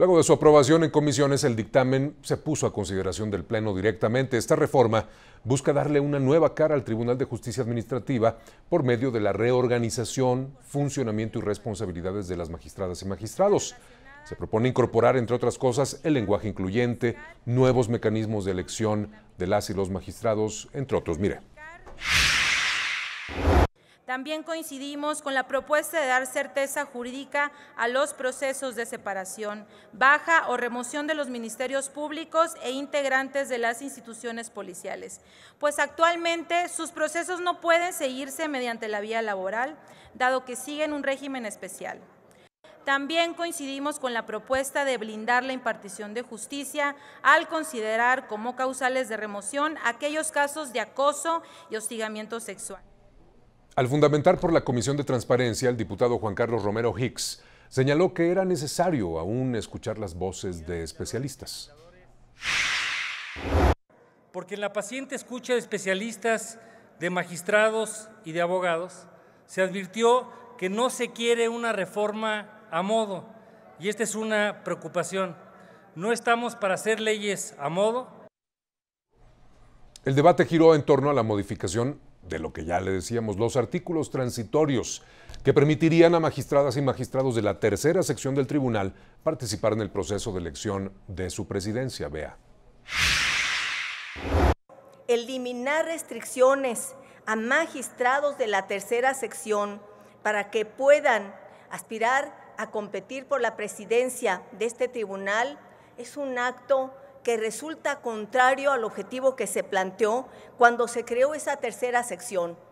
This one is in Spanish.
Luego de su aprobación en comisiones, el dictamen se puso a consideración del Pleno directamente. Esta reforma busca darle una nueva cara al Tribunal de Justicia Administrativa por medio de la reorganización, funcionamiento y responsabilidades de las magistradas y magistrados. Se propone incorporar, entre otras cosas, el lenguaje incluyente, nuevos mecanismos de elección de las y los magistrados, entre otros. Mire. También coincidimos con la propuesta de dar certeza jurídica a los procesos de separación, baja o remoción de los ministerios públicos e integrantes de las instituciones policiales, pues actualmente sus procesos no pueden seguirse mediante la vía laboral, dado que siguen un régimen especial. También coincidimos con la propuesta de blindar la impartición de justicia al considerar como causales de remoción aquellos casos de acoso y hostigamiento sexual. Al fundamentar por la Comisión de Transparencia, el diputado Juan Carlos Romero Hicks señaló que era necesario aún escuchar las voces de especialistas. Porque en la paciente escucha de especialistas, de magistrados y de abogados, se advirtió que no se quiere una reforma a modo, y esta es una preocupación. No estamos para hacer leyes a modo. El debate giró en torno a la modificación de lo que ya le decíamos, los artículos transitorios que permitirían a magistradas y magistrados de la tercera sección del tribunal participar en el proceso de elección de su presidencia. Vea. Eliminar restricciones a magistrados de la tercera sección para que puedan aspirar a competir por la presidencia de este tribunal es un acto que resulta contrario al objetivo que se planteó cuando se creó esa tercera sección